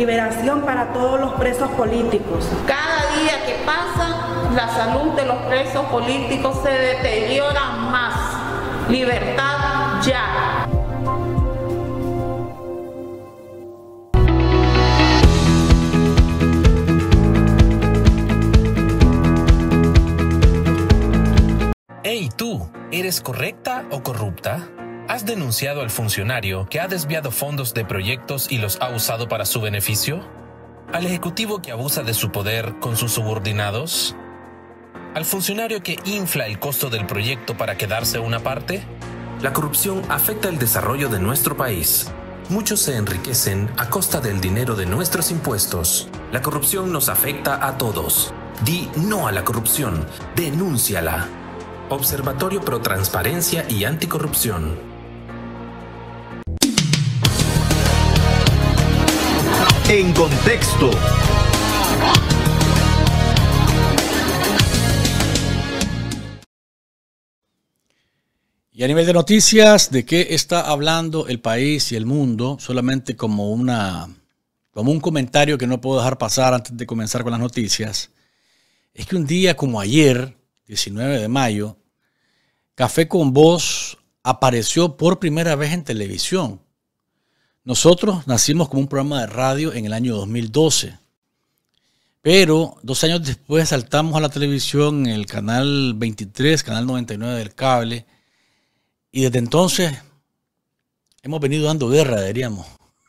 liberación para todos los presos políticos. Cada día que pasa, la salud de los presos políticos se deteriora más. Libertad ya. Hey tú, ¿eres correcta o corrupta? ¿Has denunciado al funcionario que ha desviado fondos de proyectos y los ha usado para su beneficio? ¿Al ejecutivo que abusa de su poder con sus subordinados? ¿Al funcionario que infla el costo del proyecto para quedarse una parte? La corrupción afecta el desarrollo de nuestro país. Muchos se enriquecen a costa del dinero de nuestros impuestos. La corrupción nos afecta a todos. Di no a la corrupción. Denúnciala. Observatorio Pro Transparencia y Anticorrupción. En contexto. Y a nivel de noticias, ¿de qué está hablando el país y el mundo? Solamente como, una, como un comentario que no puedo dejar pasar antes de comenzar con las noticias. Es que un día como ayer, 19 de mayo, Café con Voz apareció por primera vez en televisión. Nosotros nacimos como un programa de radio en el año 2012. Pero dos años después saltamos a la televisión en el canal 23, canal 99 del cable. Y desde entonces hemos venido dando guerra, diríamos.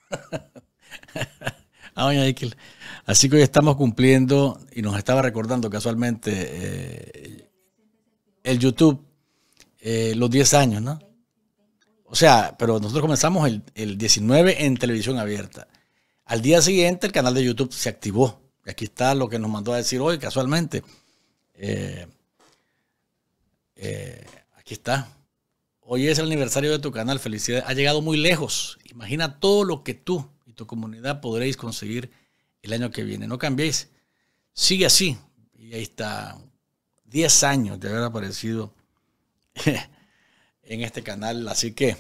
Ah, Así que hoy estamos cumpliendo y nos estaba recordando casualmente eh, el YouTube eh, los 10 años, ¿no? O sea, pero nosotros comenzamos el, 19 en televisión abierta. Al día siguiente el canal de YouTube se activó. Y Aquí está lo que nos mandó a decir hoy casualmente. Eh, eh, aquí está. Hoy es el aniversario de tu canal. Felicidades. Ha llegado muy lejos. Imagina todo lo que tú y tu comunidad podréis conseguir el año que viene. No cambiéis. Sigue así. Y ahí está. 10 años de haber aparecido en este canal. Así que,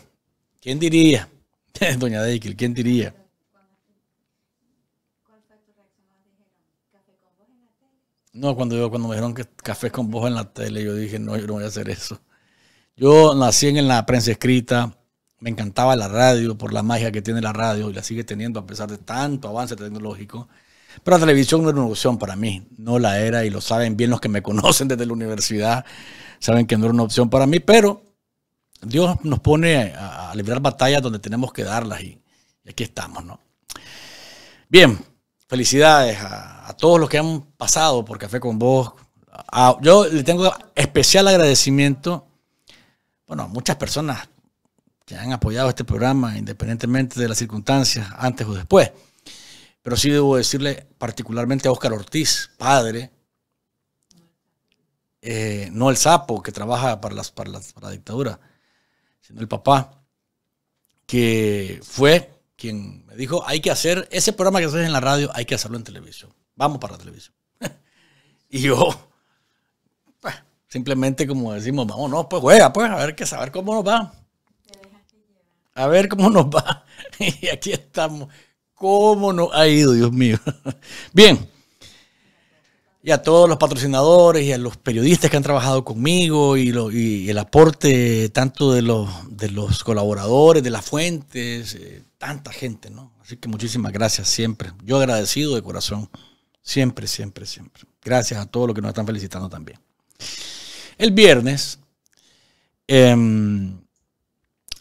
¿quién diría? Doña Deikil, ¿quién diría? No, cuando cuando me dijeron que café con voz en la tele, yo dije, no, yo no voy a hacer eso. Yo nací en la prensa escrita, me encantaba la radio por la magia que tiene la radio y la sigue teniendo a pesar de tanto avance tecnológico. Pero la televisión no era una opción para mí, no la era y lo saben bien los que me conocen desde la universidad, saben que no era una opción para mí, pero Dios nos pone a, liberar librar batallas donde tenemos que darlas y, aquí estamos, ¿no? Bien, felicidades a, todos los que han pasado por Café con Vos. Ah, yo le tengo especial agradecimiento, bueno, a muchas personas que han apoyado este programa, independientemente de las circunstancias, antes o después. Pero sí debo decirle particularmente a Óscar Ortiz, padre, eh, no el sapo que trabaja para, las, para la dictadura, sino el papá, que fue quien me dijo, hay que hacer, ese programa que haces en la radio, hay que hacerlo en televisión. Vamos para la televisión. y yo, simplemente como decimos, vamos, no, pues juega, pues, a ver, que saber cómo nos va. A ver cómo nos va. y aquí estamos. ¿Cómo nos ha ido, Dios mío? Bien, y a todos los patrocinadores y a los periodistas que han trabajado conmigo y, el aporte tanto de los, colaboradores, de las fuentes, eh, tanta gente, ¿no? Así que muchísimas gracias siempre. Yo agradecido de corazón, siempre, siempre, siempre. Gracias a todos los que nos están felicitando también. El viernes, em,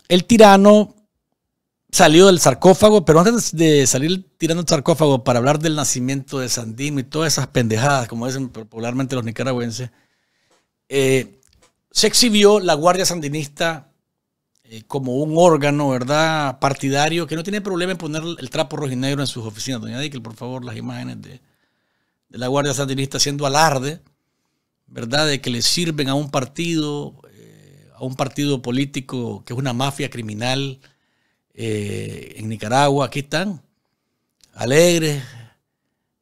el tirano salió del sarcófago, pero antes de salir tirando el sarcófago para hablar del nacimiento de Sandino y todas esas pendejadas, como dicen popularmente los nicaragüenses, eh, se exhibió la Guardia Sandinista eh, como un órgano, ¿verdad?, partidario, que no tiene problema en poner el trapo rojo y negro en sus oficinas. Doña Díquel, por favor, las imágenes de, la Guardia Sandinista siendo alarde, ¿verdad?, de que le sirven a un partido, eh, a un partido político que es una mafia criminal, eh, en Nicaragua, aquí están, alegres,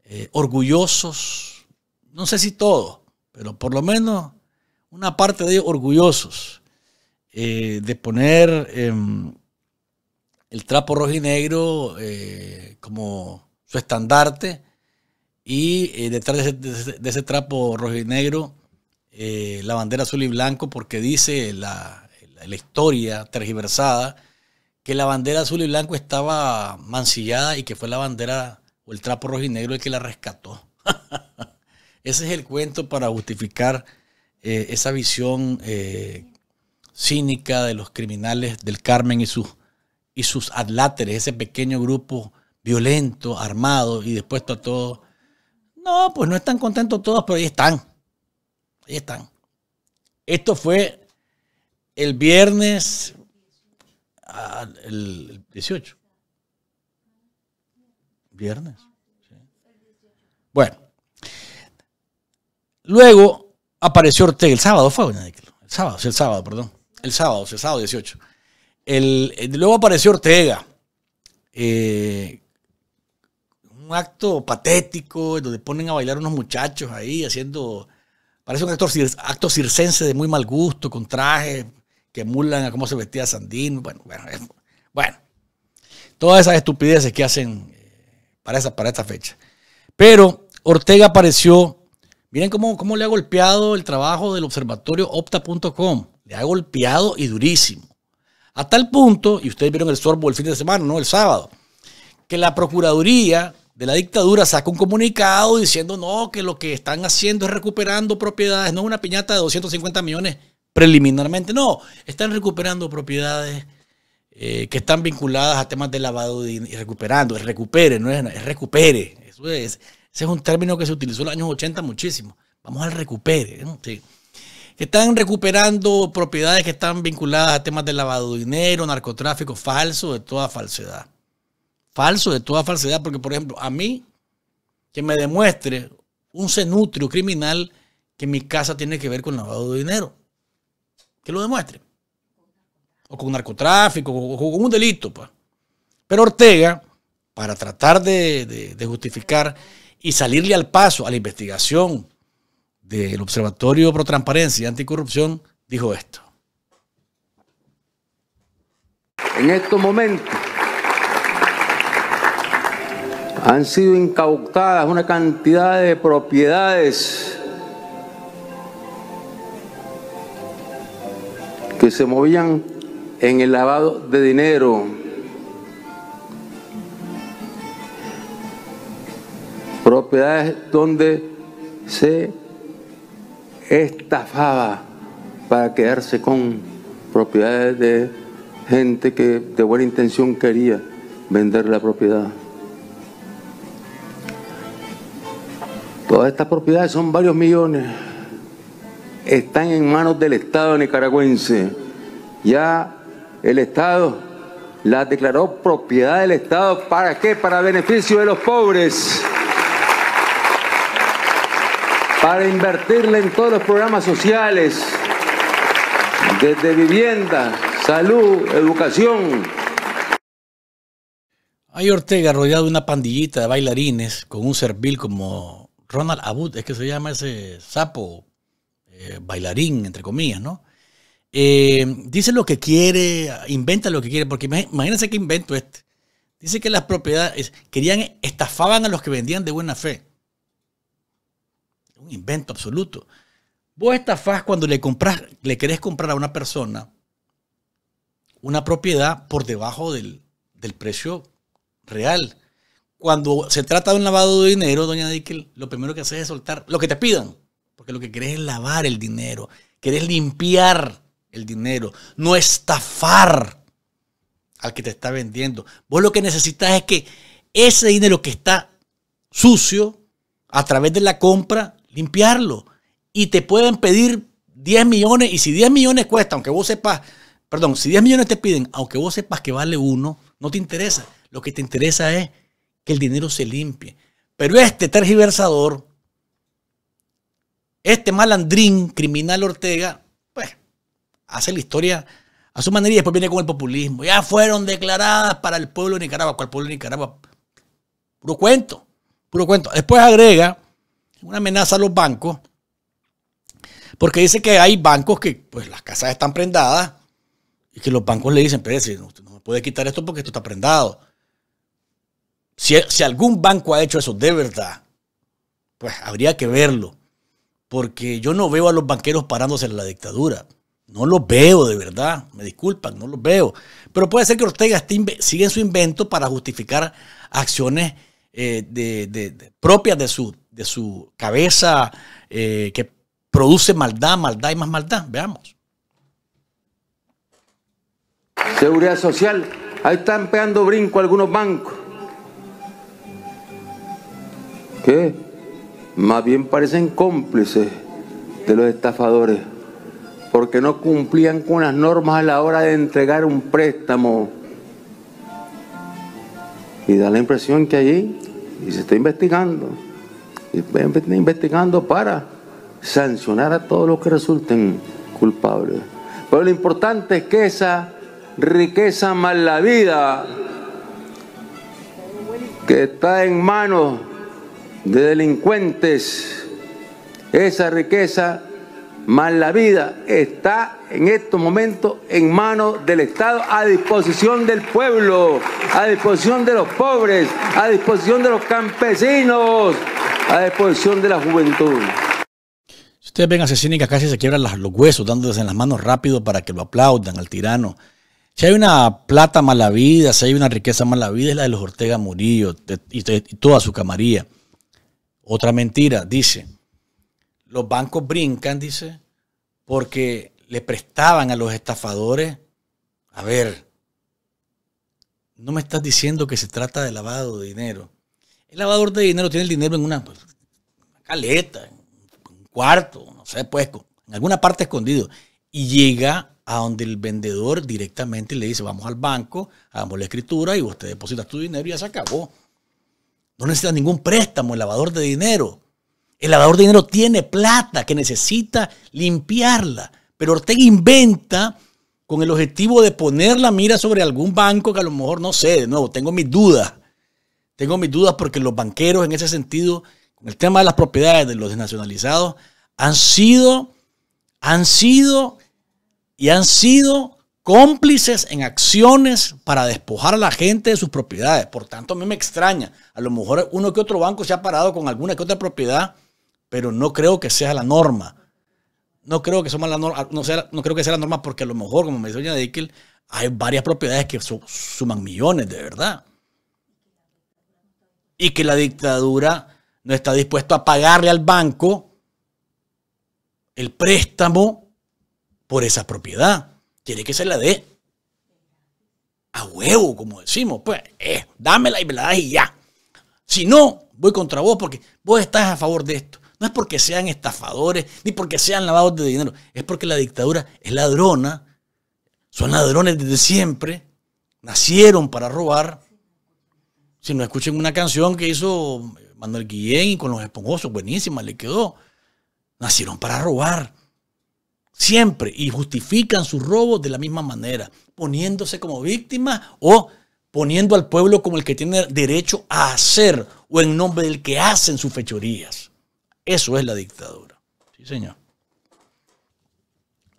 eh, orgullosos, no sé si todos, pero por lo menos una parte de ellos orgullosos eh, de poner em, el trapo rojo y negro como su estandarte y detrás de ese, trapo rojo y negro la bandera azul y blanco porque dice la historia tergiversada que la bandera azul y blanco estaba mancillada y que fue la bandera o el trapo rojo y negro el que la rescató. Ese es el cuento para justificar eh, esa visión eh, cínica de los criminales del Carmen y sus, y sus adláteres, ese pequeño grupo violento, armado y dispuesto a todo. No, pues no están contentos todos, pero ahí están. Ahí están. Esto fue el viernes el 18. Viernes. Bueno. Luego apareció Ortega. El sábado fue, El sábado, el sábado, perdón. El sábado, el sábado 18. El, luego apareció Ortega. Eh, un acto patético donde ponen a bailar unos muchachos ahí haciendo. Parece un acto, acto circense de muy mal gusto, con traje que emulan a cómo se vestía Sandín. Bueno, bueno, bueno. Todas esas estupideces que hacen eh, para esa, para esta fecha. Pero Ortega apareció. Miren cómo, cómo le ha golpeado el trabajo del observatorio opta.com. Le ha golpeado y durísimo. A tal punto, y ustedes vieron el sorbo el fin de semana, ¿no? El sábado, que la Procuraduría de la dictadura saca un comunicado diciendo no, que lo que están haciendo es recuperando propiedades, no una piñata de 250 millones preliminarmente. No, están recuperando propiedades eh, que están vinculadas a temas de lavado de, y recuperando, es recupere, no es, es recupere. Eso es, ese es un término que se utilizó en los años 80 muchísimo. Vamos al recupere. Están recuperando propiedades que están vinculadas a temas de lavado de dinero, narcotráfico, falso de toda falsedad. Falso de toda falsedad, porque por ejemplo, a mí, que me demuestre un cenutrio criminal que mi casa tiene que ver con lavado de dinero que lo demuestre. O con narcotráfico, o con un delito. Pues. Pero Ortega, para tratar de, de justificar y salirle al paso a la investigación del Observatorio Pro Transparencia y Anticorrupción, dijo esto. En estos momentos han sido incautadas una cantidad de propiedades que se movían en el lavado de dinero. Propiedades donde se estafaba para quedarse con propiedades de gente que de buena intención quería vender la propiedad. Todas estas propiedades son varios millones están en manos del Estado nicaragüense. Ya el Estado las declaró propiedad del Estado. ¿Para qué? Para beneficio de los pobres. Para invertirle en todos los programas sociales, desde vivienda, salud, educación. Hay Ortega rodeado de una pandillita de bailarines con un servil como Ronald Abud, es que se llama ese sapo eh, bailarín, entre comillas, ¿no? Eh, dice lo que quiere, inventa lo que quiere, porque imagínense que invento este. Dice que las propiedades querían, estafaban a los que vendían de buena fe. Un invento absoluto. Vos estafás cuando le compras, le querés comprar a una persona una propiedad por debajo del, del precio real. Cuando se trata de un lavado de dinero, doña Dickel, lo primero que haces es soltar lo que te pidan. Porque lo que querés es lavar el dinero, querés limpiar el dinero, no estafar al que te está vendiendo. Vos lo que necesitas es que ese dinero que está sucio, a través de la compra, limpiarlo. Y te pueden pedir 10 millones, y si 10 millones cuesta, aunque vos sepas, perdón, si 10 millones te piden, aunque vos sepas que vale uno, no te interesa. Lo que te interesa es que el dinero se limpie. Pero este tergiversador este malandrín criminal Ortega, pues, hace la historia a su manera y después viene con el populismo. Ya fueron declaradas para el pueblo de Nicaragua. ¿Cuál pueblo de Nicaragua? Puro cuento, puro cuento. Después agrega una amenaza a los bancos, porque dice que hay bancos que, pues, las casas están prendadas y que los bancos le dicen, pero usted no me puede quitar esto porque esto está prendado. si algún banco ha hecho eso de verdad, pues habría que verlo porque yo no veo a los banqueros parándose en la dictadura. No los veo de verdad, me disculpan, no los veo. Pero puede ser que Ortega siga en su invento para justificar acciones eh, de, propias de su, de su cabeza eh, que produce maldad, maldad y más maldad. Veamos. Seguridad Social, ahí están pegando brinco algunos bancos. ¿Qué? más bien parecen cómplices de los estafadores, porque no cumplían con las normas a la hora de entregar un préstamo. Y da la impresión que allí y se está investigando, y está investigando para sancionar a todos los que resulten culpables. Pero lo importante es que esa riqueza mal la vida que está en manos de delincuentes. Esa riqueza más la vida está en estos momentos en manos del Estado, a disposición del pueblo, a disposición de los pobres, a disposición de los campesinos, a disposición de la juventud. Si ustedes ven a casi se quiebran los huesos dándoles en las manos rápido para que lo aplaudan al tirano. Si hay una plata mala vida, si hay una riqueza mala vida, es la de los Ortega Murillo y toda su camarilla. Otra mentira, dice, los bancos brincan, dice, porque le prestaban a los estafadores. A ver, no me estás diciendo que se trata de lavado de dinero. El lavador de dinero tiene el dinero en una, pues, caleta, en un cuarto, no sé, pues, en alguna parte escondido. Y llega a donde el vendedor directamente le dice, vamos al banco, hagamos la escritura y usted deposita tu dinero y ya se acabó. No necesita ningún préstamo el lavador de dinero. El lavador de dinero tiene plata que necesita limpiarla. Pero Ortega inventa con el objetivo de poner la mira sobre algún banco que a lo mejor no sé. De nuevo, tengo mis dudas. Tengo mis dudas porque los banqueros en ese sentido, con el tema de las propiedades de los desnacionalizados, han sido, han sido y han sido cómplices en acciones para despojar a la gente de sus propiedades. Por tanto, a mí me extraña. A lo mejor uno que otro banco se ha parado con alguna que otra propiedad, pero no creo que sea la norma. No creo que, norma, no, sea, creo que sea la norma porque a lo mejor, como me dice doña Dickel, hay varias propiedades que suman millones, de verdad. Y que la dictadura no está dispuesta a pagarle al banco el préstamo por esa propiedad tiene que ser la de A huevo, como decimos, pues, eh, dámela y me la das y ya. Si no, voy contra vos porque vos estás a favor de esto. No es porque sean estafadores, ni porque sean lavados de dinero. Es porque la dictadura es ladrona. Son ladrones desde siempre. Nacieron para robar. Si no escuchen una canción que hizo Manuel Guillén y con los esponjosos, buenísima, le quedó. Nacieron para robar. Siempre. Y justifican sus robos de la misma manera, poniéndose como víctima o poniendo al pueblo como el que tiene derecho a hacer o en nombre del que hacen sus fechorías. Eso es la dictadura. Sí, señor.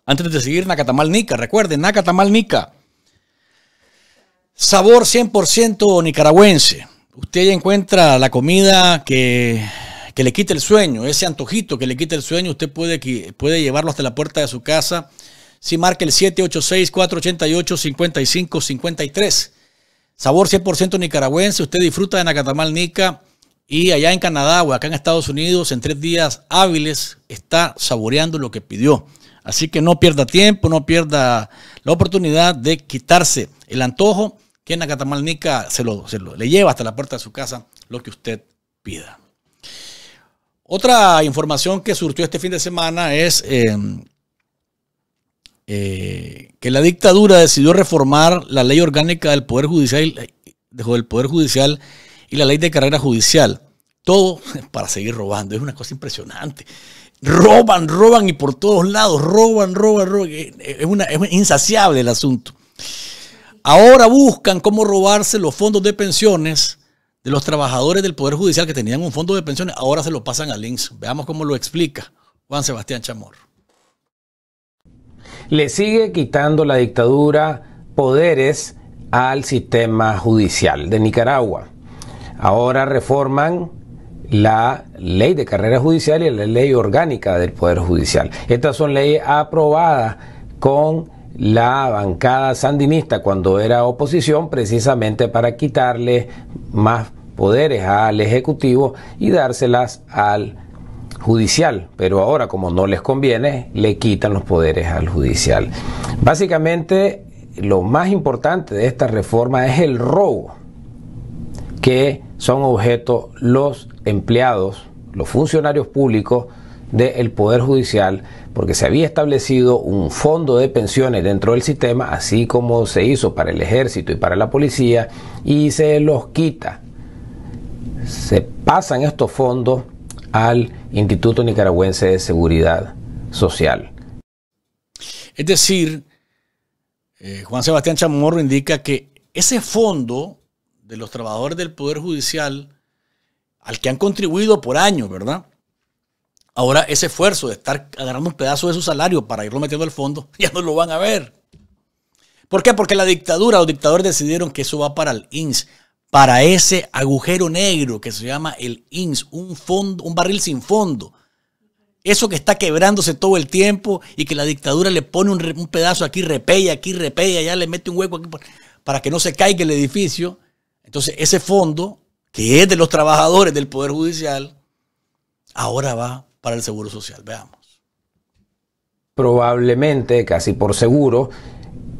Antes de seguir, Nacatamal Nica. Recuerden, Nacatamal Nica. Sabor 100% nicaragüense. Usted ya encuentra la comida que le quite el sueño, ese antojito que le quite el sueño, usted puede, puede llevarlo hasta la puerta de su casa. Si marca el 786-488-5553. Sabor 100% nicaragüense. Usted disfruta de Nacatamal Nica. Y allá en Canadá o acá en Estados Unidos, en tres días hábiles, está saboreando lo que pidió. Así que no pierda tiempo, no pierda la oportunidad de quitarse el antojo que Nacatamal Nica se lo, se lo, le lleva hasta la puerta de su casa lo que usted pida. Otra información que surgió este fin de semana es em, eh, que la dictadura decidió reformar la ley orgánica del Poder Judicial, Poder Judicial y la ley de carrera judicial. Todo para seguir robando. Es una cosa impresionante. Roban, roban y por todos lados. Roban, roban, roban. Eh, eh, es insaciable el asunto. Ahora buscan cómo robarse los fondos de pensiones de los trabajadores del Poder Judicial que tenían un fondo de pensiones, ahora se lo pasan a INSS. Veamos cómo lo explica Juan Sebastián Chamorro. Le sigue quitando la dictadura poderes al sistema judicial de Nicaragua. Ahora reforman la ley de carrera judicial y la ley orgánica del Poder Judicial. Estas son leyes aprobadas con la bancada sandinista cuando era oposición precisamente para quitarle más poderes al Ejecutivo y dárselas al judicial, pero ahora como no les conviene, le quitan los poderes al judicial. Básicamente, lo más importante de esta reforma es el robo, que son objeto los empleados, los funcionarios públicos, del Poder Judicial porque se había establecido un fondo de pensiones dentro del sistema, así como se hizo para el ejército y para la policía, y se los quita. Se pasan estos fondos al Instituto Nicaragüense de Seguridad Social. Es decir, eh, Juan Sebastián Chamorro indica que ese fondo de los trabajadores del Poder Judicial, al que han contribuido por años, ¿verdad? Ahora ese esfuerzo de estar agarrando un pedazo de su salario para irlo metiendo al fondo, ya no lo van a ver. ¿Por qué? Porque la dictadura, los dictadores decidieron que eso va para el INS, para ese agujero negro que se llama el INS, un, fondo, un barril sin fondo. Eso que está quebrándose todo el tiempo y que la dictadura le pone un, un pedazo aquí, repella, aquí, repella, ya le mete un hueco aquí para que no se caiga el edificio. Entonces ese fondo, que es de los trabajadores del Poder Judicial, ahora va para el Seguro Social. Veamos. Probablemente, casi por seguro,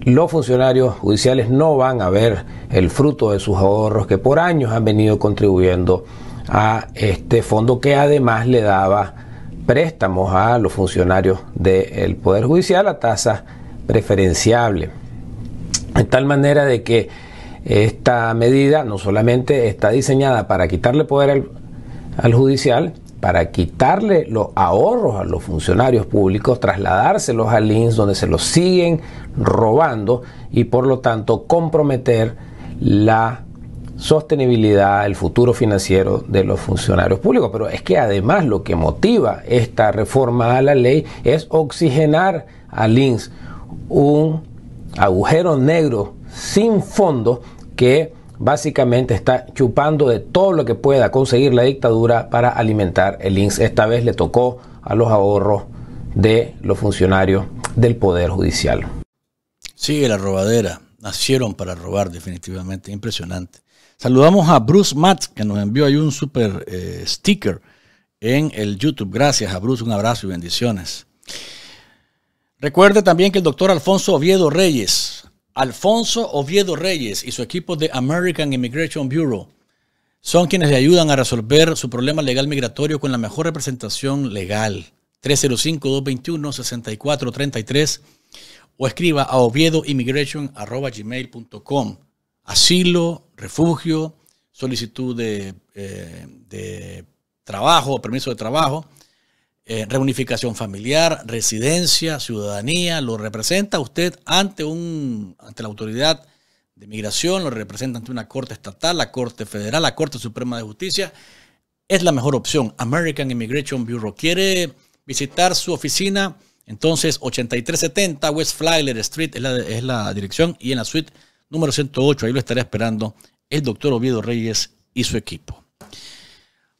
los funcionarios judiciales no van a ver el fruto de sus ahorros que por años han venido contribuyendo a este fondo que además le daba préstamos a los funcionarios del Poder Judicial a tasa preferenciable. De tal manera de que esta medida no solamente está diseñada para quitarle poder al, al judicial, para quitarle los ahorros a los funcionarios públicos, trasladárselos al INS donde se los siguen robando y por lo tanto comprometer la sostenibilidad, el futuro financiero de los funcionarios públicos. Pero es que además lo que motiva esta reforma a la ley es oxigenar al Lins un agujero negro sin fondo que básicamente está chupando de todo lo que pueda conseguir la dictadura para alimentar el INS. Esta vez le tocó a los ahorros de los funcionarios del Poder Judicial. Sigue la robadera. Nacieron para robar, definitivamente. Impresionante. Saludamos a Bruce Matz que nos envió ahí un super eh, sticker en el YouTube. Gracias a Bruce, un abrazo y bendiciones. Recuerde también que el doctor Alfonso Oviedo Reyes Alfonso Oviedo Reyes y su equipo de American Immigration Bureau son quienes le ayudan a resolver su problema legal migratorio con la mejor representación legal. 305-221-6433 o escriba a oviedoimmigration.com. Asilo, refugio, solicitud de, eh, de trabajo, permiso de trabajo eh, reunificación familiar, residencia, ciudadanía, lo representa usted ante, un, ante la autoridad de migración, lo representa ante una corte estatal, la corte federal, la corte suprema de justicia. Es la mejor opción. American Immigration Bureau. ¿Quiere visitar su oficina? Entonces, 8370 West Flyer Street es la, dirección y en la suite número 108, ahí lo estaré esperando el doctor Oviedo Reyes y su equipo.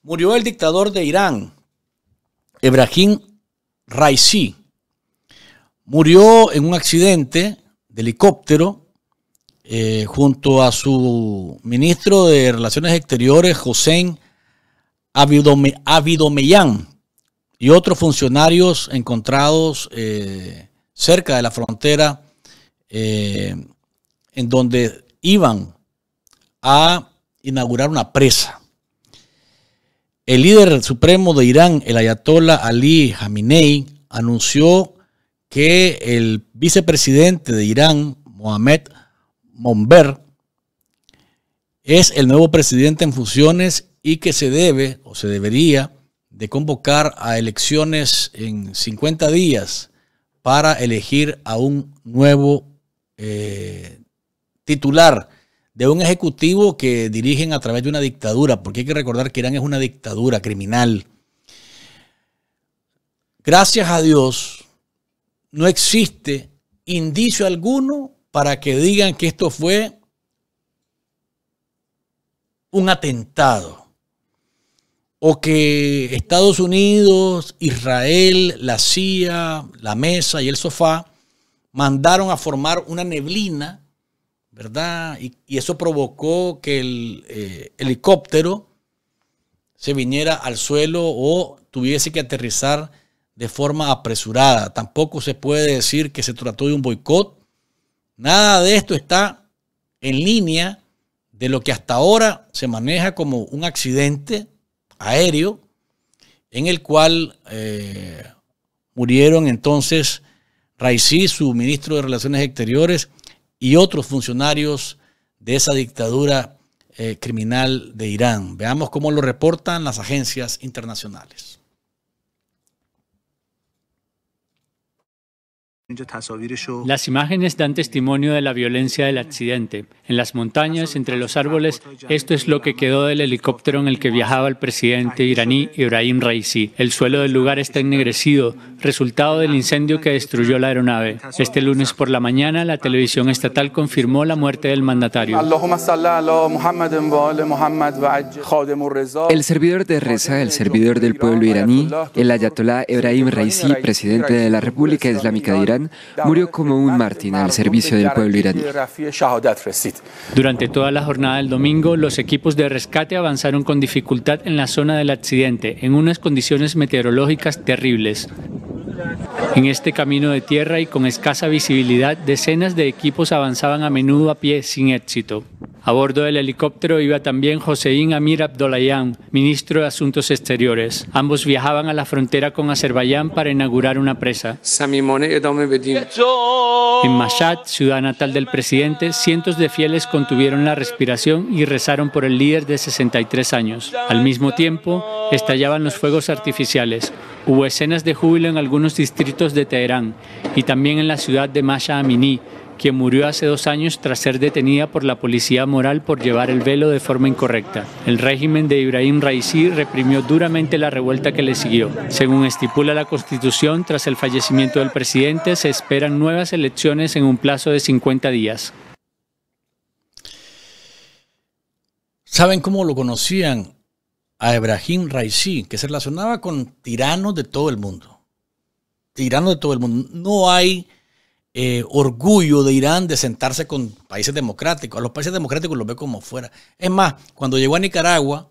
Murió el dictador de Irán, Ebrahim Raisi murió en un accidente de helicóptero eh, junto a su ministro de Relaciones Exteriores, José Abidome, y otros funcionarios encontrados eh, cerca de la frontera eh, en donde iban a inaugurar una presa. El líder supremo de Irán, el ayatollah Ali Khamenei, anunció que el vicepresidente de Irán, Mohamed Momber, es el nuevo presidente en funciones y que se debe o se debería de convocar a elecciones en 50 días para elegir a un nuevo eh, titular de un ejecutivo que dirigen a través de una dictadura, porque hay que recordar que Irán es una dictadura criminal. Gracias a Dios, no existe indicio alguno para que digan que esto fue un atentado o que Estados Unidos, Israel, la CIA, la mesa y el sofá mandaron a formar una neblina ¿verdad? Y, eso provocó que el eh, helicóptero se viniera al suelo o tuviese que aterrizar de forma apresurada. Tampoco se puede decir que se trató de un boicot. Nada de esto está en línea de lo que hasta ahora se maneja como un accidente aéreo en el cual eh, murieron entonces Raisi, su ministro de Relaciones Exteriores, y otros funcionarios de esa dictadura eh, criminal de Irán. Veamos cómo lo reportan las agencias internacionales. Las imágenes dan testimonio de la violencia del accidente. En las montañas, entre los árboles, esto es lo que quedó del helicóptero en el que viajaba el presidente iraní Ibrahim Raisi. El suelo del lugar está ennegrecido, resultado del incendio que destruyó la aeronave. Este lunes por la mañana, la televisión estatal confirmó la muerte del mandatario. El servidor de Reza, el servidor del pueblo iraní, el ayatolá Ibrahim Raisi, presidente de la República Islámica de Irán, murió como un mártir al servicio del pueblo iraní. Durante toda la jornada del domingo, los equipos de rescate avanzaron con dificultad en la zona del accidente, en unas condiciones meteorológicas terribles. En este camino de tierra y con escasa visibilidad, decenas de equipos avanzaban a menudo a pie sin éxito. A bordo del helicóptero iba también Joseín Amir Abdolayan, ministro de Asuntos Exteriores. Ambos viajaban a la frontera con Azerbaiyán para inaugurar una presa. En Mashhad, ciudad natal del presidente, cientos de fieles contuvieron la respiración y rezaron por el líder de 63 años. Al mismo tiempo, estallaban los fuegos artificiales. Hubo escenas de júbilo en algunos distritos de Teherán y también en la ciudad de Masha Amini, quien murió hace dos años tras ser detenida por la policía moral por llevar el velo de forma incorrecta. El régimen de Ibrahim Raisi reprimió duramente la revuelta que le siguió. Según estipula la Constitución, tras el fallecimiento del presidente se esperan nuevas elecciones en un plazo de 50 días. ¿Saben cómo lo conocían a Ibrahim Raisi? Que se relacionaba con tiranos de todo el mundo. Tiranos de todo el mundo. No hay eh, orgullo de Irán de sentarse con países democráticos. A los países democráticos los ve como fuera. Es más, cuando llegó a Nicaragua,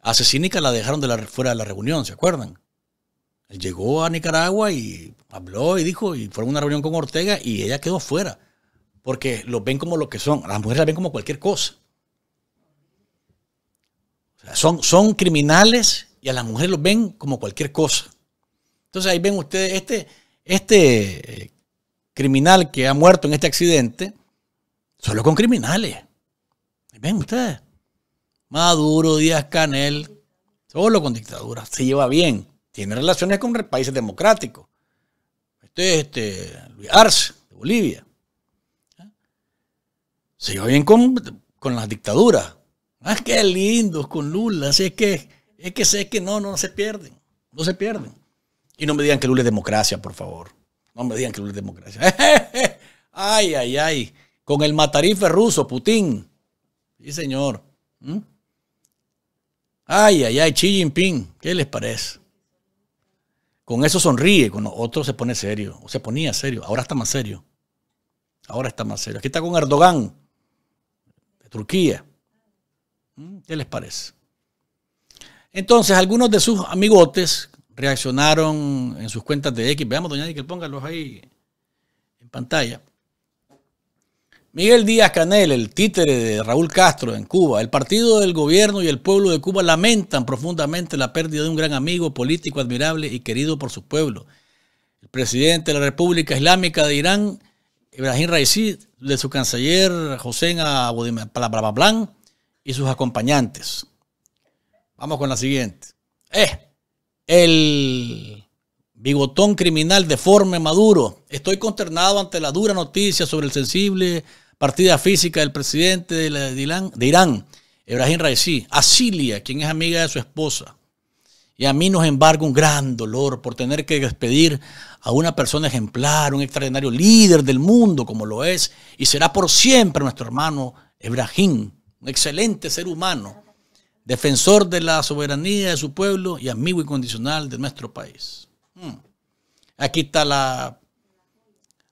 a Cecínica la dejaron fuera de la reunión, ¿se acuerdan? llegó a Nicaragua y habló y dijo, y fue a una reunión con Ortega y ella quedó fuera, porque los ven como lo que son. Las mujeres las ven como cualquier cosa. O sea, son, son criminales y a las mujeres los ven como cualquier cosa. Entonces ahí ven ustedes, este, este eh, criminal que ha muerto en este accidente, solo con criminales. Ven ustedes. Maduro, Díaz Canel, solo con dictadura. Se lleva bien. Tiene relaciones con países democráticos. Este, este, Luis Arce, de Bolivia. Se lleva bien con, las dictaduras. Ah, qué lindos con Lula. es que, es que sé que no, no se pierden. No se pierden. Y no me digan que Lula es democracia, por favor. No me digan que no es democracia. ay, ay, ay. Con el matarife ruso, Putin. Sí, señor. ¿Mm? Ay, ay, ay, Xi Jinping. ¿Qué les parece? Con eso sonríe, con otro se pone serio, o se ponía serio, ahora está más serio. Ahora está más serio. Aquí está con Erdogan, de Turquía. ¿Mm? ¿Qué les parece? Entonces, algunos de sus amigotes, reaccionaron en sus cuentas de X. Veamos, doña que póngalos ahí en pantalla. Miguel Díaz Canel, el títere de Raúl Castro en Cuba. El partido del gobierno y el pueblo de Cuba lamentan profundamente la pérdida de un gran amigo político admirable y querido por su pueblo. El presidente de la República Islámica de Irán, Ibrahim Raisi, de su canciller José Abodimablan y sus acompañantes. Vamos con la siguiente. Eh, el bigotón criminal deforme Maduro. Estoy consternado ante la dura noticia sobre el sensible partida física del presidente de, Irán, Ebrahim Raisi, Asilia, quien es amiga de su esposa. Y a mí nos embarga un gran dolor por tener que despedir a una persona ejemplar, un extraordinario líder del mundo como lo es, y será por siempre nuestro hermano Ebrahim, un excelente ser humano defensor de la soberanía de su pueblo y amigo incondicional de nuestro país. Hmm. Aquí está la,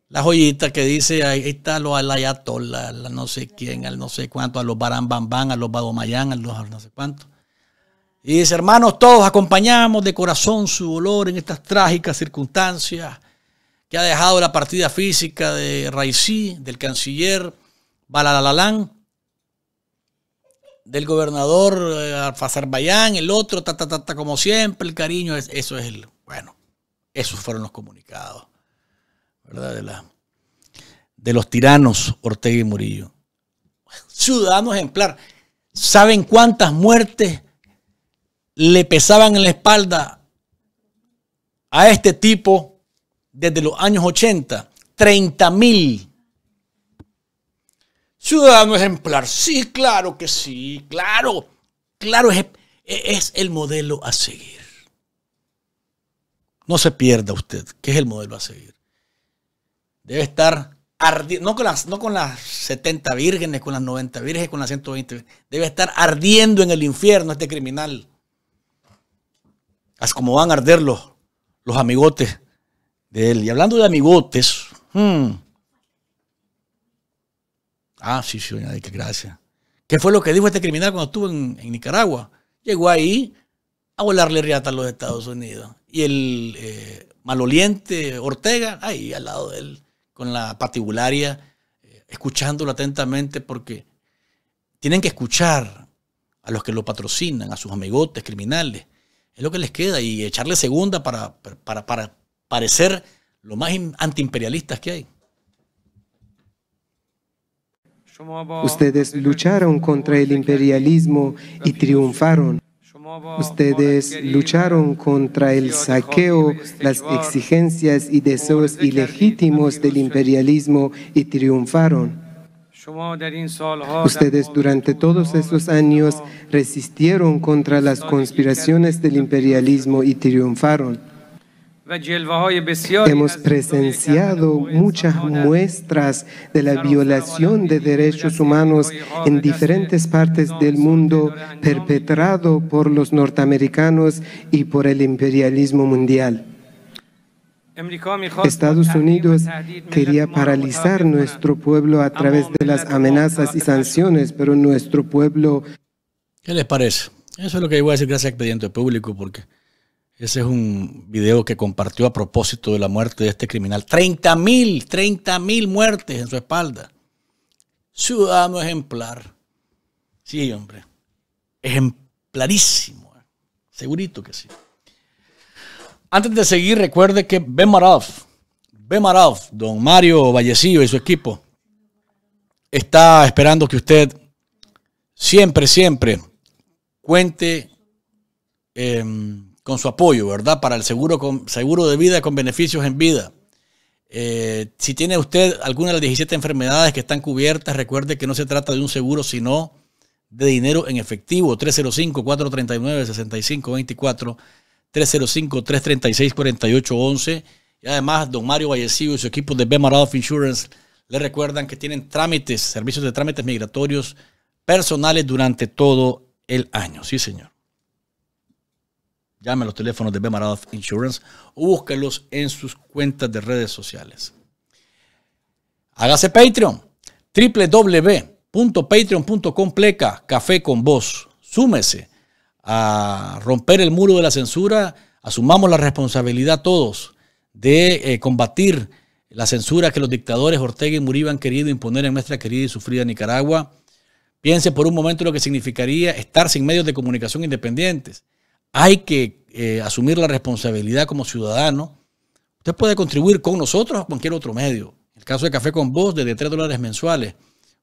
la joyita que dice, ahí está los alayatol a la no sé quién, al no sé cuánto, a los barambambán, a los badomayán, a los no sé cuánto. Y dice, hermanos, todos acompañamos de corazón su dolor en estas trágicas circunstancias que ha dejado la partida física de Raisi, del canciller Balalalán, del gobernador eh, Bayán, el otro, ta, como siempre, el cariño, eso es el, bueno, esos fueron los comunicados, ¿verdad? De, de los tiranos Ortega y Murillo. Ciudadano ejemplar. ¿Saben cuántas muertes le pesaban en la espalda a este tipo desde los años 80? 30 mil Ciudadano ejemplar. Sí, claro que sí, claro. Claro, es, el modelo a seguir. No se pierda usted, que es el modelo a seguir. Debe estar ardiendo, no con, las, no con las 70 vírgenes, con las 90 vírgenes, con las 120. Debe estar ardiendo en el infierno este criminal. Así como van a arder los, amigotes de él. Y hablando de amigotes, hmm, Ah, sí, sí, gracias. ¿Qué fue lo que dijo este criminal cuando estuvo en, Nicaragua? Llegó ahí a volarle riata a los Estados Unidos. Y el eh, maloliente Ortega, ahí al lado de él, con la patibularia, eh, escuchándolo atentamente porque tienen que escuchar a los que lo patrocinan, a sus amigotes criminales. Es lo que les queda y echarle segunda para, para, para parecer lo más antiimperialistas que hay. Ustedes lucharon contra el imperialismo y triunfaron. Ustedes lucharon contra el saqueo, las exigencias y deseos ilegítimos del imperialismo y triunfaron. Ustedes durante todos esos años resistieron contra las conspiraciones del imperialismo y triunfaron. Hemos presenciado muchas muestras de la violación de derechos humanos en diferentes partes del mundo perpetrado por los norteamericanos y por el imperialismo mundial. Estados Unidos quería paralizar nuestro pueblo a través de las amenazas y sanciones, pero nuestro pueblo... ¿Qué les parece? Eso es lo que voy a decir gracias al expediente público porque... Ese es un video que compartió a propósito de la muerte de este criminal. 30.000, mil, muertes en su espalda. Ciudadano ejemplar. Sí, hombre. Ejemplarísimo. Eh. Segurito que sí. Antes de seguir, recuerde que Ben Bemarov, don Mario Vallecillo y su equipo, está esperando que usted siempre, siempre cuente. Em, con su apoyo, ¿verdad? Para el seguro, con, seguro de vida con beneficios en vida. Eh, si tiene usted alguna de las 17 enfermedades que están cubiertas, recuerde que no se trata de un seguro, sino de dinero en efectivo. 305-439-6524, 305-336-4811. Y además, don Mario Vallecillo y su equipo de B Insurance le recuerdan que tienen trámites, servicios de trámites migratorios personales durante todo el año. Sí, señor llame a los teléfonos de Bemaradoff Insurance o búsquelos en sus cuentas de redes sociales. Hágase Patreon, www.patreon.com pleca café con voz. Súmese a romper el muro de la censura, asumamos la responsabilidad todos de eh, combatir la censura que los dictadores Ortega y Murillo han querido imponer en nuestra querida y sufrida Nicaragua. Piense por un momento lo que significaría estar sin medios de comunicación independientes hay que eh, asumir la responsabilidad como ciudadano. Usted puede contribuir con nosotros o cualquier otro medio. En el caso de Café con Voz, desde 3 dólares mensuales,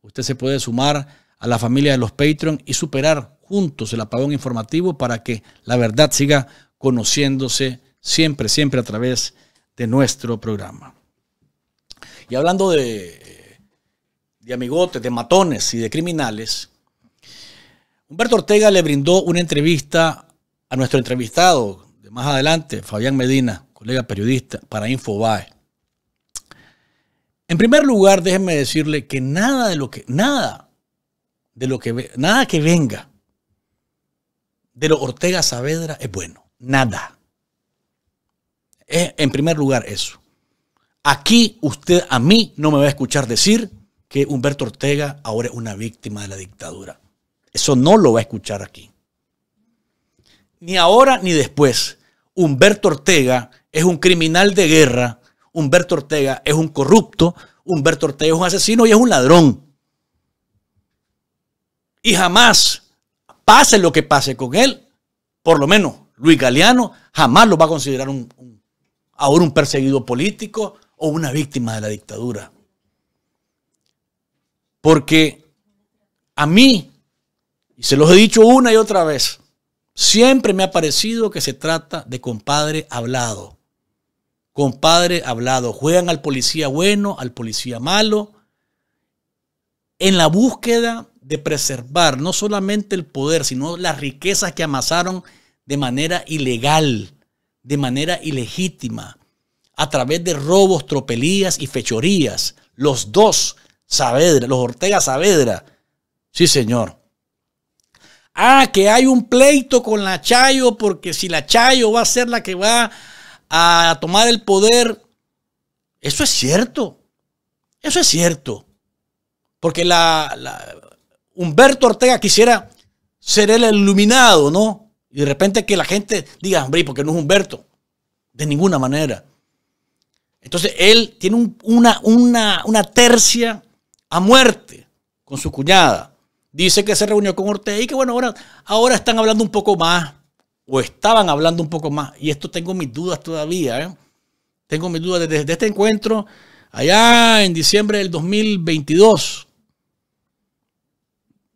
usted se puede sumar a la familia de los Patreon y superar juntos el apagón informativo para que la verdad siga conociéndose siempre, siempre a través de nuestro programa. Y hablando de, de amigotes, de matones y de criminales, Humberto Ortega le brindó una entrevista a nuestro entrevistado de más adelante, Fabián Medina, colega periodista, para Infobae. En primer lugar, déjenme decirle que nada de lo que, nada de lo que, nada que venga de lo Ortega Saavedra es bueno. Nada. Es, en primer lugar, eso. Aquí usted a mí no me va a escuchar decir que Humberto Ortega ahora es una víctima de la dictadura. Eso no lo va a escuchar aquí. Ni ahora ni después. Humberto Ortega es un criminal de guerra. Humberto Ortega es un corrupto. Humberto Ortega es un asesino y es un ladrón. Y jamás, pase lo que pase con él, por lo menos Luis Galeano jamás lo va a considerar un, ahora un perseguido político o una víctima de la dictadura. Porque a mí, y se los he dicho una y otra vez, Siempre me ha parecido que se trata de compadre hablado. Compadre hablado. Juegan al policía bueno, al policía malo, en la búsqueda de preservar no solamente el poder, sino las riquezas que amasaron de manera ilegal, de manera ilegítima, a través de robos, tropelías y fechorías. Los dos, Saavedra, los Ortega Saavedra. Sí, señor. Ah, que hay un pleito con la Chayo porque si la Chayo va a ser la que va a tomar el poder. Eso es cierto. Eso es cierto. Porque la, Humberto Ortega quisiera ser el iluminado, ¿no? Y de repente que la gente diga, hombre, porque no es Humberto? De ninguna manera. Entonces él tiene una tercia a muerte con su cuñada. Dice que se reunió con Ortega y que bueno, ahora, ahora están hablando un poco más, o estaban hablando un poco más, y esto tengo mis dudas todavía, ¿eh? tengo mis dudas desde, desde este encuentro, allá en diciembre del 2022,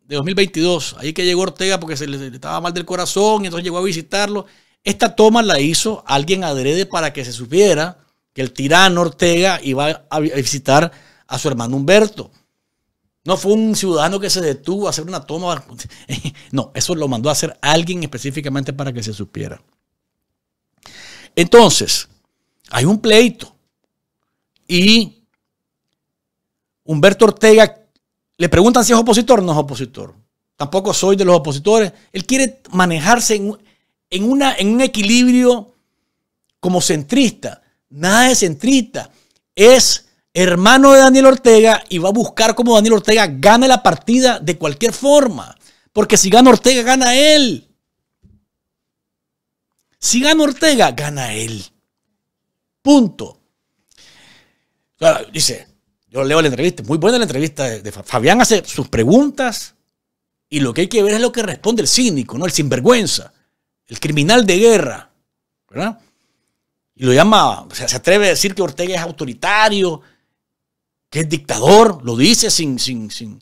de 2022, ahí que llegó Ortega porque se le estaba mal del corazón y entonces llegó a visitarlo, esta toma la hizo alguien adrede para que se supiera que el tirano Ortega iba a visitar a su hermano Humberto. No fue un ciudadano que se detuvo a hacer una toma. No, eso lo mandó a hacer alguien específicamente para que se supiera. Entonces, hay un pleito. Y Humberto Ortega le preguntan si es opositor. No es opositor. Tampoco soy de los opositores. Él quiere manejarse en, en un equilibrio como centrista. Nada de centrista. Es hermano de Daniel Ortega, y va a buscar cómo Daniel Ortega gane la partida de cualquier forma. Porque si gana Ortega, gana él. Si gana Ortega, gana él. Punto. dice, yo leo la entrevista, muy buena la entrevista de, Fabián, hace sus preguntas y lo que hay que ver es lo que responde el cínico, ¿no? El sinvergüenza, el criminal de guerra, ¿verdad? Y lo llama, se atreve a decir que Ortega es autoritario, que es dictador, lo dice sin, sin, sin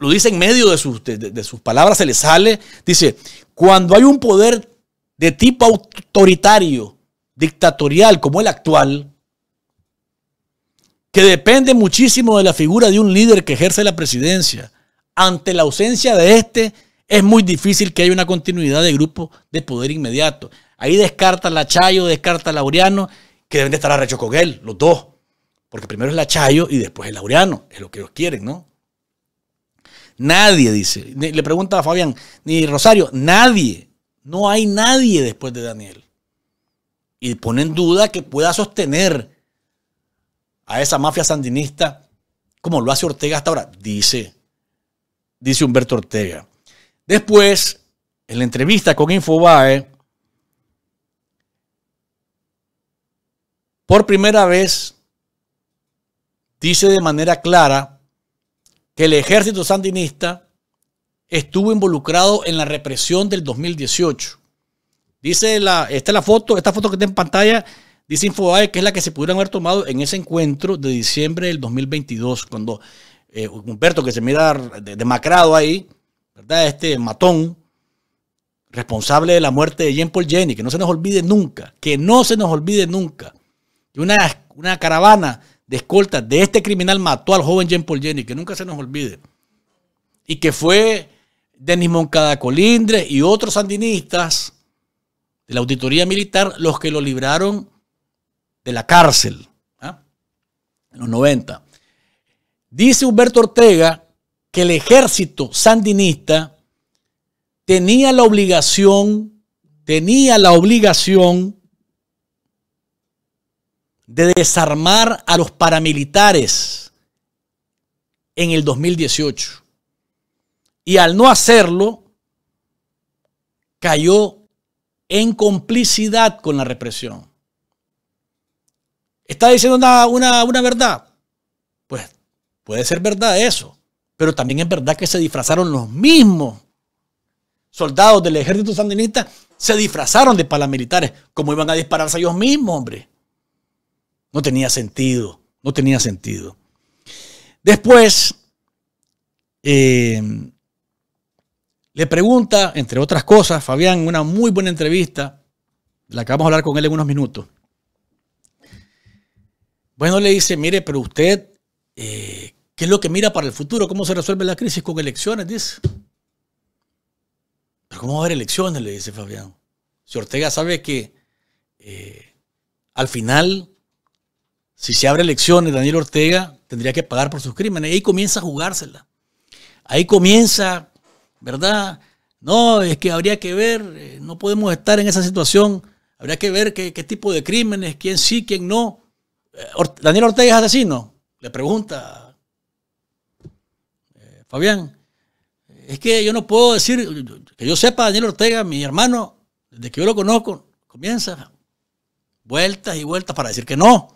lo, dice en medio de sus, de, sus palabras, se le sale, dice, cuando hay un poder de tipo autoritario, dictatorial como el actual, que depende muchísimo de la figura de un líder que ejerce la presidencia, ante la ausencia de este, es muy difícil que haya una continuidad de grupo de poder inmediato. Ahí descarta la Chayo, descarta Laureano, que deben de estar arrechos con él, los dos. Porque primero es la Chayo y después el Laureano. Es lo que ellos quieren, ¿no? Nadie, dice. Le pregunta a Fabián, ni Rosario, nadie. No hay nadie después de Daniel. Y pone en duda que pueda sostener a esa mafia sandinista como lo hace Ortega hasta ahora. Dice, dice Humberto Ortega. Después, en la entrevista con Infobae, por primera vez dice de manera clara que el ejército sandinista estuvo involucrado en la represión del 2018. Dice la, esta la foto, esta foto que está en pantalla, dice Infobae que es la que se pudieron haber tomado en ese encuentro de diciembre del 2022, cuando eh, Humberto, que se mira demacrado ahí, ¿verdad? Este matón, responsable de la muerte de Jean Paul Jenny, que no se nos olvide nunca, que no se nos olvide nunca. Una, una caravana de escolta de este criminal mató al joven Jean Paul Jenny, que nunca se nos olvide, y que fue Denis Moncada Colindres y otros sandinistas de la auditoría militar los que lo libraron de la cárcel ¿ah? en los 90. Dice Humberto Ortega que el ejército sandinista tenía la obligación, tenía la obligación de desarmar a los paramilitares en el 2018. Y al no hacerlo, cayó en complicidad con la represión. ¿Está diciendo una, una, verdad? Pues puede ser verdad eso, pero también es verdad que se disfrazaron los mismos soldados del ejército sandinista, se disfrazaron de paramilitares, como iban a dispararse ellos mismos, hombre. No tenía sentido, no tenía sentido. Después, eh, le pregunta, entre otras cosas, Fabián, una muy buena entrevista, la acabamos de hablar con él en unos minutos. Bueno, le dice, mire, pero usted, eh, ¿qué es lo que mira para el futuro? ¿Cómo se resuelve la crisis con elecciones? Dice. Pero ¿cómo va a haber elecciones? Le dice Fabián. Si Ortega sabe que eh, al final si se abre elecciones, Daniel Ortega tendría que pagar por sus crímenes. Ahí comienza a jugársela. Ahí comienza, ¿verdad? No, es que habría que ver, eh, no podemos estar en esa situación. Habría que ver qué, tipo de crímenes, quién sí, quién no. Eh, Daniel Ortega es asesino. Le pregunta, eh, Fabián, es que yo no puedo decir, que yo sepa, Daniel Ortega, mi hermano, desde que yo lo conozco, comienza vueltas y vueltas para decir que no.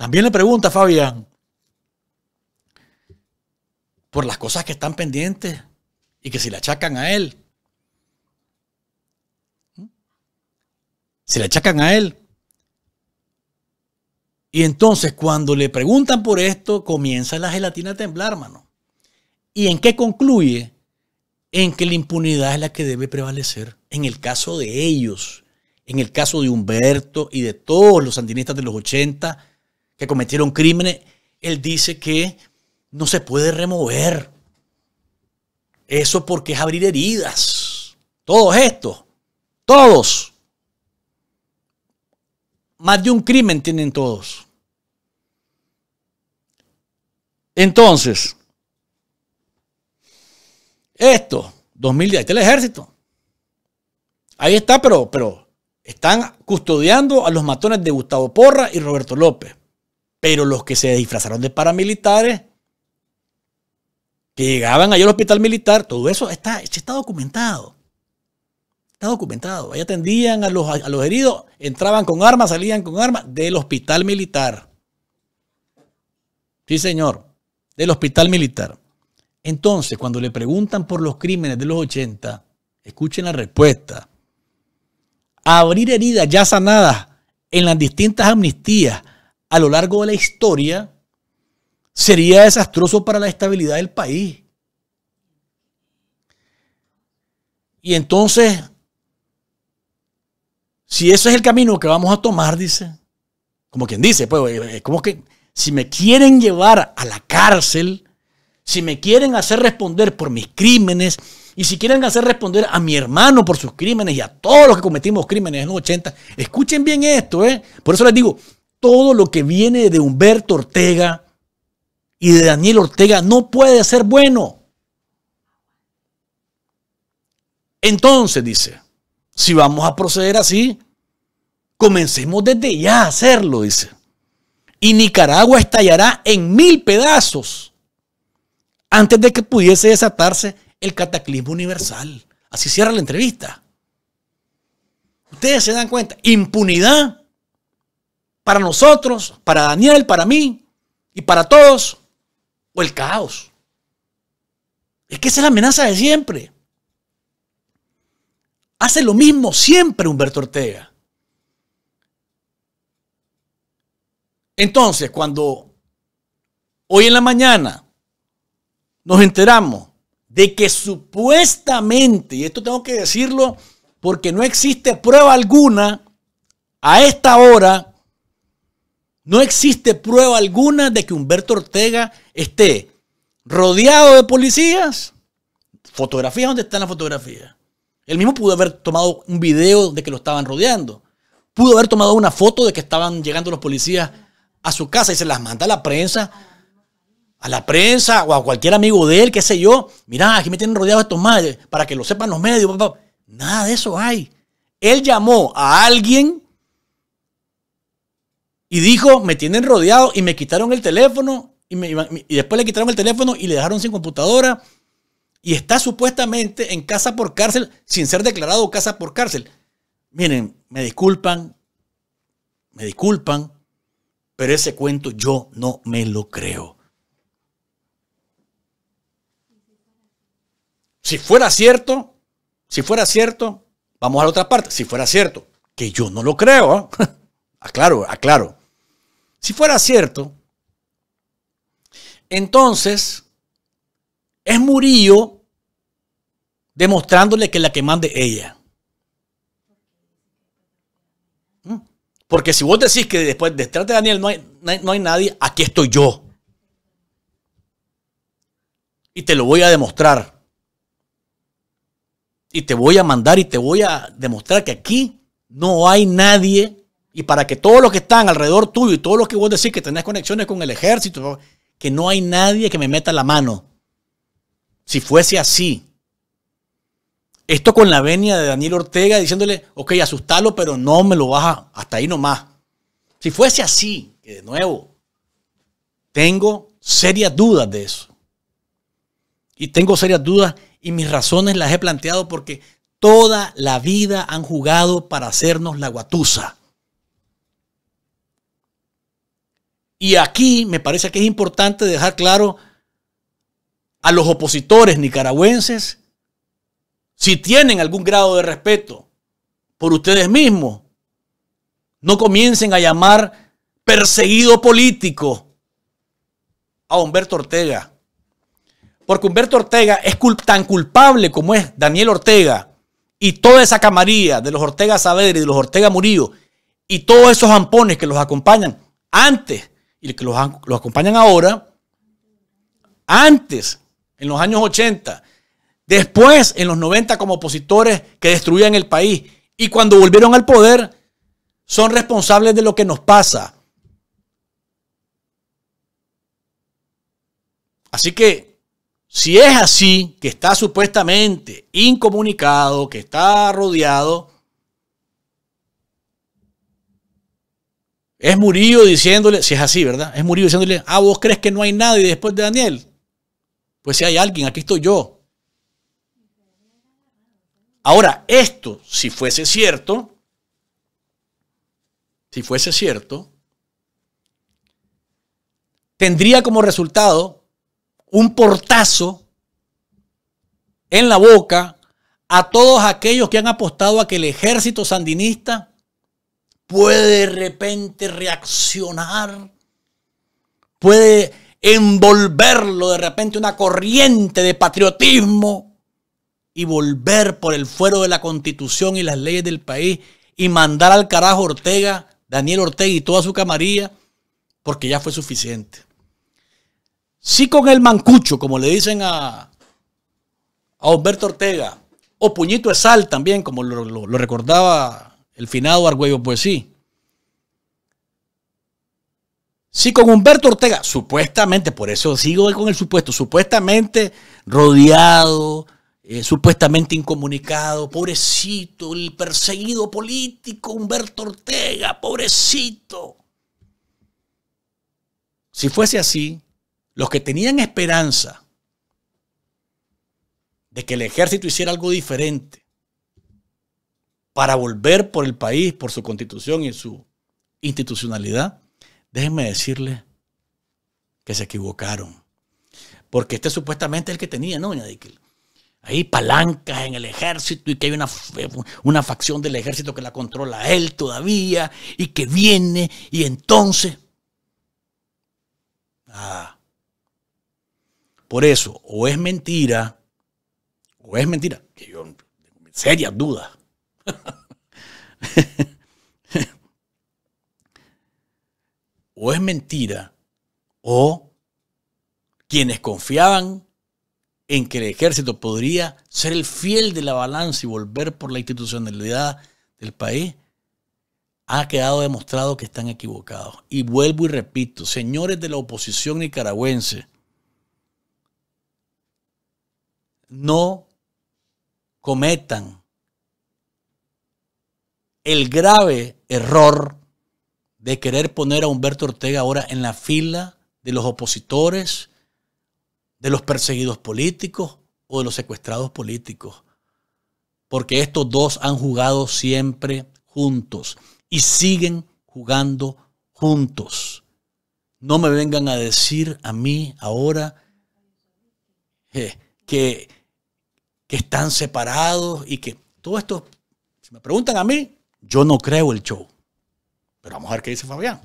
También le pregunta Fabián por las cosas que están pendientes y que se le achacan a él. ¿Mm? Se le achacan a él. Y entonces cuando le preguntan por esto, comienza la gelatina a temblar, mano. ¿Y en qué concluye? En que la impunidad es la que debe prevalecer. En el caso de ellos, en el caso de Humberto y de todos los sandinistas de los 80, que cometieron crímenes, él dice que no se puede remover. Eso porque es abrir heridas. Todos estos, todos. Más de un crimen tienen todos. Entonces, esto, 2010, Ahí el ejército. Ahí está, pero, pero están custodiando a los matones de Gustavo Porra y Roberto López. Pero los que se disfrazaron de paramilitares, que llegaban allá al hospital militar, todo eso está, está documentado. Está documentado. Ahí atendían a los, a los heridos, entraban con armas, salían con armas del hospital militar. Sí, señor, del hospital militar. Entonces, cuando le preguntan por los crímenes de los 80, escuchen la respuesta. Abrir heridas ya sanadas en las distintas amnistías a lo largo de la historia sería desastroso para la estabilidad del país. Y entonces, si ese es el camino que vamos a tomar, dice, como quien dice, pues, como que si me quieren llevar a la cárcel, si me quieren hacer responder por mis crímenes, y si quieren hacer responder a mi hermano por sus crímenes y a todos los que cometimos crímenes en los 80, escuchen bien esto, ¿eh? Por eso les digo, todo lo que viene de Humberto Ortega y de Daniel Ortega no puede ser bueno. Entonces, dice, si vamos a proceder así, comencemos desde ya a hacerlo, dice. Y Nicaragua estallará en mil pedazos antes de que pudiese desatarse el cataclismo universal. Así cierra la entrevista. Ustedes se dan cuenta, impunidad para nosotros, para Daniel, para mí y para todos, o el caos. Es que esa es la amenaza de siempre. Hace lo mismo siempre Humberto Ortega. Entonces, cuando hoy en la mañana nos enteramos de que supuestamente, y esto tengo que decirlo porque no existe prueba alguna a esta hora, no existe prueba alguna de que Humberto Ortega esté rodeado de policías. Fotografías, ¿dónde están las fotografías? Él mismo pudo haber tomado un video de que lo estaban rodeando. Pudo haber tomado una foto de que estaban llegando los policías a su casa y se las manda a la prensa. A la prensa o a cualquier amigo de él, qué sé yo. Mirá, aquí me tienen rodeado estos madres para que lo sepan los medios. Nada de eso hay. Él llamó a alguien y dijo, me tienen rodeado y me quitaron el teléfono y, y después le quitaron el teléfono y le dejaron sin computadora y está supuestamente en casa por cárcel sin ser declarado casa por cárcel. Miren, me disculpan, me disculpan, pero ese cuento yo no me lo creo. Si fuera cierto, si fuera cierto, vamos a la otra parte, si fuera cierto, que yo no lo creo, ¿ah? aclaro, aclaro. Si fuera cierto, entonces es Murillo demostrándole que la que mande ella. ¿Mm? Porque si vos decís que después de Daniel no hay, no, hay, no hay, nadie, aquí estoy yo. Y te lo voy a demostrar. Y te voy a mandar y te voy a demostrar que aquí no hay nadie y para que todos los que están alrededor tuyo y todos los que vos decís que tenés conexiones con el ejército, que no hay nadie que me meta la mano. Si fuese así. Esto con la venia de Daniel Ortega diciéndole, ok, asustalo, pero no me lo baja hasta ahí nomás. Si fuese así, que de nuevo, tengo serias dudas de eso. Y tengo serias dudas y mis razones las he planteado porque toda la vida han jugado para hacernos la guatusa. Y aquí me parece que es importante dejar claro a los opositores nicaragüenses si tienen algún grado de respeto por ustedes mismos. No comiencen a llamar perseguido político a Humberto Ortega. Porque Humberto Ortega es tan culpable como es Daniel Ortega y toda esa camarilla de los Ortega Saavedra y de los Ortega Murillo y todos esos ampones que los acompañan antes y que los, los acompañan ahora, antes, en los años 80, después, en los 90, como opositores que destruían el país, y cuando volvieron al poder, son responsables de lo que nos pasa. Así que, si es así, que está supuestamente incomunicado, que está rodeado, Es Murillo diciéndole, si es así, ¿verdad? Es Murillo diciéndole, ah, vos crees que no hay nadie después de Daniel. Pues si hay alguien, aquí estoy yo. Ahora, esto, si fuese cierto, si fuese cierto, tendría como resultado un portazo en la boca a todos aquellos que han apostado a que el ejército sandinista puede de repente reaccionar, puede envolverlo de repente una corriente de patriotismo y volver por el fuero de la constitución y las leyes del país y mandar al carajo Ortega, Daniel Ortega y toda su camarilla, porque ya fue suficiente. Si con el mancucho, como le dicen a, a Humberto Ortega, o puñito de sal también, como lo recordaba el finado Argüello pues sí. Si con Humberto Ortega, supuestamente, por eso sigo con el supuesto, supuestamente rodeado, eh, supuestamente incomunicado, pobrecito, el perseguido político Humberto Ortega, pobrecito. Si fuese así, los que tenían esperanza de que el ejército hiciera algo diferente, para volver por el país, por su constitución y su institucionalidad, déjenme decirle que se equivocaron. Porque este supuestamente es el que tenía, ¿no, doña Ahí palancas en el ejército y que hay una, una facción del ejército que la controla él todavía y que viene y entonces... Ah. Por eso, o es mentira, o es mentira, que yo tengo serias dudas, o es mentira, o quienes confiaban en que el ejército podría ser el fiel de la balanza y volver por la institucionalidad del país, ha quedado demostrado que están equivocados. Y vuelvo y repito, señores de la oposición nicaragüense, no cometan el grave error de querer poner a Humberto Ortega ahora en la fila de los opositores, de los perseguidos políticos o de los secuestrados políticos. Porque estos dos han jugado siempre juntos y siguen jugando juntos. No me vengan a decir a mí ahora eh, que, que están separados y que todo esto, si me preguntan a mí, yo no creo el show. Pero vamos a ver qué dice Fabián.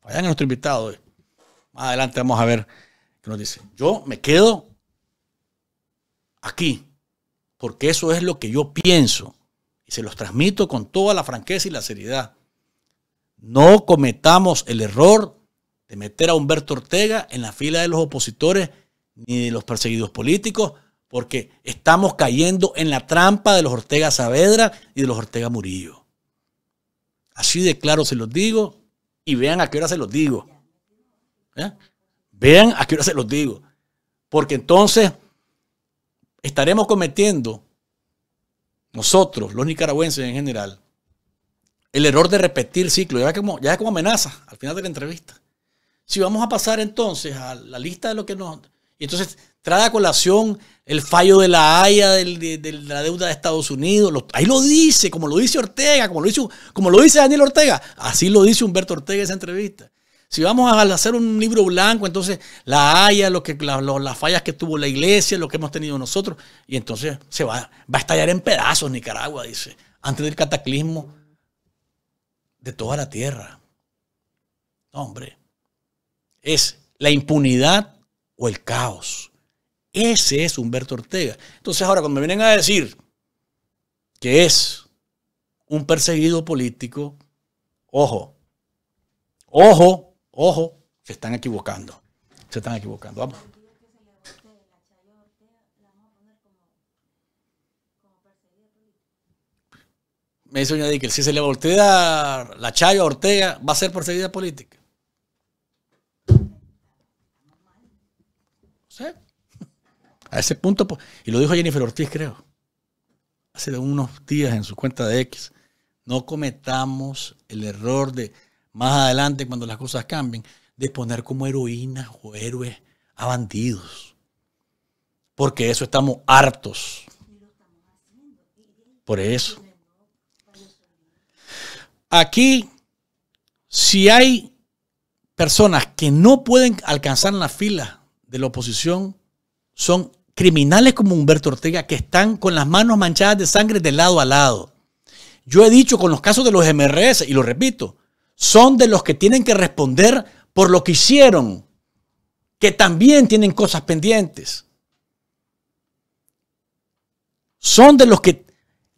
Fabián es nuestro invitado hoy. Más adelante vamos a ver qué nos dice. Yo me quedo aquí, porque eso es lo que yo pienso. Y se los transmito con toda la franqueza y la seriedad. No cometamos el error de meter a Humberto Ortega en la fila de los opositores ni de los perseguidos políticos, porque estamos cayendo en la trampa de los Ortega Saavedra y de los Ortega Murillo. Así de claro se los digo y vean a qué hora se los digo. ¿Eh? Vean a qué hora se los digo. Porque entonces estaremos cometiendo, nosotros, los nicaragüenses en general, el error de repetir ciclo. Ya como, ya como amenaza al final de la entrevista. Si vamos a pasar entonces a la lista de lo que nos... Y entonces trae a colación el fallo de la Haya de, la deuda de Estados Unidos. ahí lo dice, como lo dice Ortega, como lo, como lo dice Daniel Ortega. Así lo dice Humberto Ortega en esa entrevista. Si vamos a hacer un libro blanco, entonces la Haya, lo que, las fallas que tuvo la iglesia, lo que hemos tenido nosotros, y entonces se va, va a estallar en pedazos Nicaragua, dice, antes del cataclismo de toda la tierra. hombre, es la impunidad o el caos. Ese es Humberto Ortega. Entonces ahora cuando me vienen a decir que es un perseguido político, ojo, ojo, ojo, se están equivocando. Se están equivocando. Vamos. Me dice doña que si se le voltea la chaya a Ortega, va a ser perseguida política. A ese punto, pues, y lo dijo Jennifer Ortiz, creo, hace unos días en su cuenta de X, no cometamos el error de, más adelante, cuando las cosas cambien, de poner como heroínas o héroes a bandidos. Porque eso estamos hartos. Por eso. Aquí, si hay personas que no pueden alcanzar la fila de la oposición, son criminales como Humberto Ortega que están con las manos manchadas de sangre de lado a lado. Yo he dicho con los casos de los MRS, y lo repito, son de los que tienen que responder por lo que hicieron, que también tienen cosas pendientes. Son de los que,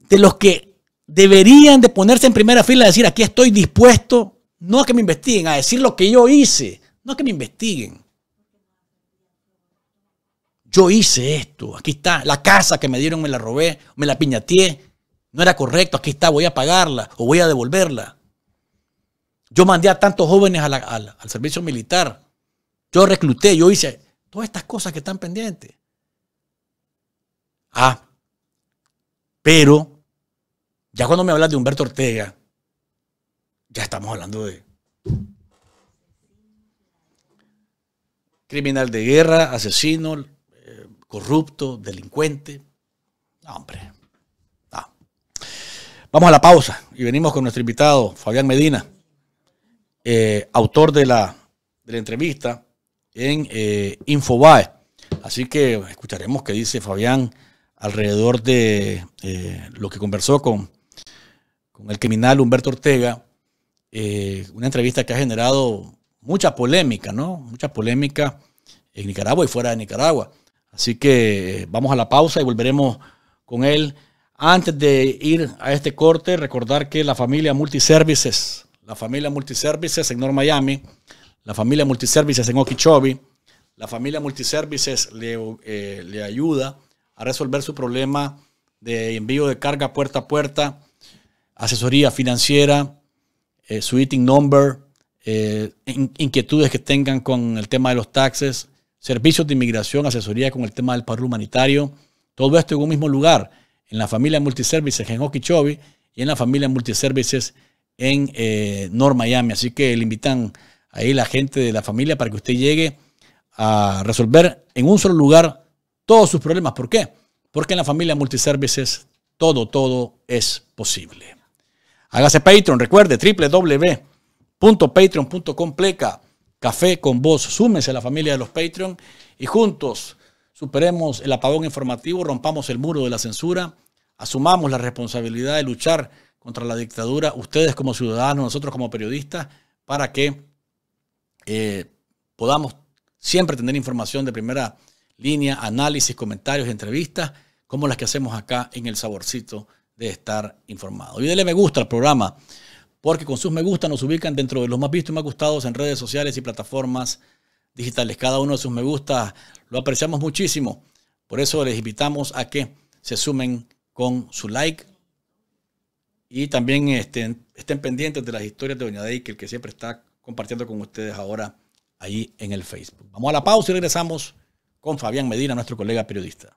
de los que deberían de ponerse en primera fila y decir, aquí estoy dispuesto, no a que me investiguen, a decir lo que yo hice, no a que me investiguen yo hice esto, aquí está, la casa que me dieron me la robé, me la piñateé, no era correcto, aquí está, voy a pagarla o voy a devolverla. Yo mandé a tantos jóvenes al servicio militar, yo recluté, yo hice todas estas cosas que están pendientes. Ah, pero ya cuando me hablas de Humberto Ortega, ya estamos hablando de criminal de guerra, asesino, corrupto, delincuente. Hombre, Vamos a la pausa y venimos con nuestro invitado, Fabián Medina, eh, autor de la, entrevista en eh, Infobae. Así que escucharemos qué dice Fabián alrededor de eh, lo que conversó con, con el criminal Humberto Ortega, una entrevista que ha generado mucha polémica, ¿no? Mucha polémica en Nicaragua y fuera de Nicaragua. Así que vamos a la pausa y volveremos con él. Antes de ir a este corte, recordar que la familia Multiservices, la familia Multiservices en North Miami, la familia Multiservices en Okeechobee, la familia Multiservices le, eh, le ayuda a resolver su problema de envío de carga puerta a puerta, asesoría financiera, eh, number, eh, inquietudes que tengan con el tema de los taxes, servicios de inmigración, asesoría con el tema del paro humanitario, todo esto en un mismo lugar, en la familia Multiservices en Okeechobee y en la familia Multiservices en Nor eh, North Miami. Así que le invitan ahí la gente de la familia para que usted llegue a resolver en un solo lugar todos sus problemas. ¿Por qué? Porque en la familia Multiservices todo, todo es posible. Hágase Patreon, recuerde, www.patreon.com pleca Café con vos, súmese a la familia de los Patreon y juntos superemos el apagón informativo, rompamos el muro de la censura, asumamos la responsabilidad de luchar contra la dictadura, ustedes como ciudadanos, nosotros como periodistas, para que eh, podamos siempre tener información de primera línea, análisis, comentarios, entrevistas, como las que hacemos acá en El Saborcito de Estar Informado. Y denle me gusta al programa porque con sus me gusta nos ubican dentro de los más vistos y más gustados en redes sociales y plataformas digitales. Cada uno de sus me gusta lo apreciamos muchísimo. Por eso les invitamos a que se sumen con su like y también este, estén, pendientes de las historias de Doña el que siempre está compartiendo con ustedes ahora ahí en el Facebook. Vamos a la pausa y regresamos con Fabián Medina, nuestro colega periodista.